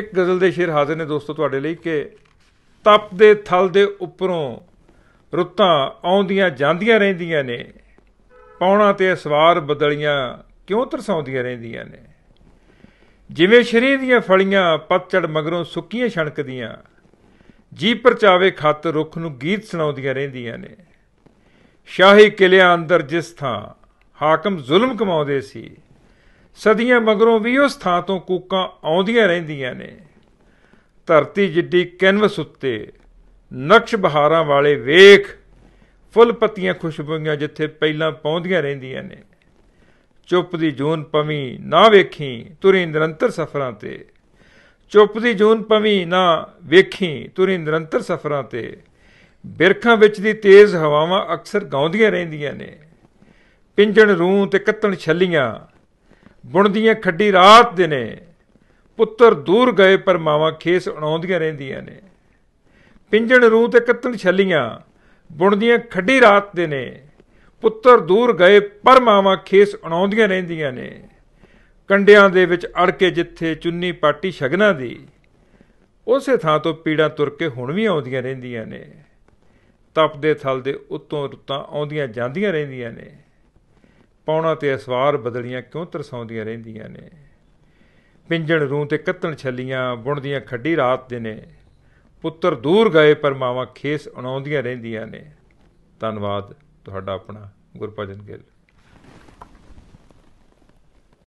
ਇੱਕ ਗਜ਼ਲ ਦੇ ਸ਼ੇਰ ਹਾਜ਼ਰ ਨੇ ਦੋਸਤੋ ਤੁਹਾਡੇ ਲਈ ਕਿ ਤਪ ਦੇ ਥਲ ਦੇ ਉੱਪਰੋਂ ਰੁੱਤਾਂ ਆਉਂਦੀਆਂ ਜਾਂਦੀਆਂ ਰਹਿੰਦੀਆਂ ਨੇ ਪੌਣਾ ਤੇ ਸਵਾਰ ਬਦਲੀਆਂ ਕਿਉਂ ਤਰਸਾਉਂਦੀਆਂ ਰਹਿੰਦੀਆਂ ਨੇ ਜਿਵੇਂ ਸ਼ਰੀਰ ਦੀਆਂ ਫਲੀਆਂ ਪਤਝੜ ਮਗਰੋਂ ਸੁੱਕੀਆਂ ਛਣਕਦੀਆਂ ਜੀ ਪਰਚਾਵੇ ਖੱਤ ਰੁੱਖ ਨੂੰ ਗੀਤ ਸੁਣਾਉਂਦੀਆਂ ਰਹਿੰਦੀਆਂ ਨੇ ਸ਼ਾਹੀ ਕਿਲਿਆਂ ਅੰਦਰ ਜਿਸ ਥਾਂ ਹਾਕਮ ਜ਼ੁਲਮ ਕਮਾਉਂਦੇ ਸੀ ਸਦੀਆਂ ਮਗਰੋਂ ਵੀ ਉਸ ਥਾਂ ਤੋਂ ਕੂਕਾਂ ਆਉਂਦੀਆਂ ਰਹਿੰਦੀਆਂ ਨੇ ਧਰਤੀ ਜਿੱਡੀ ਕੈਨਵਸ ਉੱਤੇ ਨਕਸ਼ ਬਹਾਰਾਂ ਵਾਲੇ ਵੇਖ ਫੁੱਲ ਪੱਤੀਆਂ ਖੁਸ਼ਬੂਆਂ ਜਿੱਥੇ ਪਹਿਲਾਂ ਪਹੁੰਚਦੀਆਂ ਰਹਿੰਦੀਆਂ ਨੇ ਚੁੱਪ ਦੀ ਜੂਨ ਪਵੀ ਨਾ ਵੇਖੀ ਤੁਰੇ ਨਿਰੰਤਰ ਸਫਰਾਂ ਤੇ ਚੁੱਪ ਦੀ ਜੂਨ ਪਵੀ ਨਾ ਵੇਖੀ ਤੁਰੇ ਨਿਰੰਤਰ ਸਫਰਾਂ ਤੇ ਬਿਰਖਾਂ ਵਿੱਚ ਦੀ ਤੇਜ਼ ਹਵਾਵਾਂ ਅਕਸਰ ਗਾਉਂਦੀਆਂ ਰਹਿੰਦੀਆਂ ਨੇ ਪਿੰਜਣ ਰੂਹ ਤੇ ਕੱਤਣ ਛੱਲੀਆਂ ਬੁਣਦੀਆਂ ਖੱਡੀ ਰਾਤ ਦੇ ਨੇ ਪੁੱਤਰ ਦੂਰ ਗਏ ਪਰ ਮਾਵਾਂ ਖੇਸ ਉਣਾਉਂਦੀਆਂ ਰਹਿੰਦੀਆਂ ਨੇ ਪਿੰਜਣ ਰੂਹ ਤੇ ਕਤਨ ਛੱਲੀਆਂ ਬੁਣਦੀਆਂ ਖੱਡੀ ਰਾਤ ਦੇ ਨੇ ਪੁੱਤਰ ਦੂਰ ਗਏ ਪਰ ਮਾਵਾਂ ਖੇਸ ਉਣਾਉਂਦੀਆਂ ਰਹਿੰਦੀਆਂ ਨੇ ਕੰਡਿਆਂ ਦੇ ਵਿੱਚ ਅੜ ਕੇ ਜਿੱਥੇ ਚੁੰਨੀ ਪਾਟੀ ਸ਼ਗਨਾਂ ਦੀ ਉਸੇ ਥਾਂ ਤੋਂ ਪੀੜਾਂ ਤੁਰ ਕੇ ਹੁਣ ਵੀ ਆਉਂਦੀਆਂ ਰਹਿੰਦੀਆਂ ਨੇ ਤਪਦੇ ਥਲ ਦੇ ਉੱਤੋਂ ਰੁੱਤਾਂ ਆਉਂਦੀਆਂ ਜਾਂਦੀਆਂ ਰਹਿੰਦੀਆਂ ਨੇ ਪੌਣਾ ਤੇ ਅਸਵਾਰ ਬਦਲੀਆਂ ਕਿਉਂ ਤਰਸਾਉਂਦੀਆਂ ਰਹਿੰਦੀਆਂ ਨੇ ਪਿੰਜਣ ਰੂਹ ਤੇ ਕੱਤਣ ਛੱਲੀਆਂ ਬੁਣਦੀਆਂ ਖੱਡੀ ਰਾਤ ਦੇ ਨੇ ਪੁੱਤਰ ਦੂਰ ਗਏ ਪਰ ਮਾਵਾਂ ਖੇਸ ਉਣਾਉਂਦੀਆਂ ਰਹਿੰਦੀਆਂ ਨੇ ਧੰਨਵਾਦ ਤੁਹਾਡਾ ਆਪਣਾ ਗੁਰਪਜਨ ਗਿੱਲ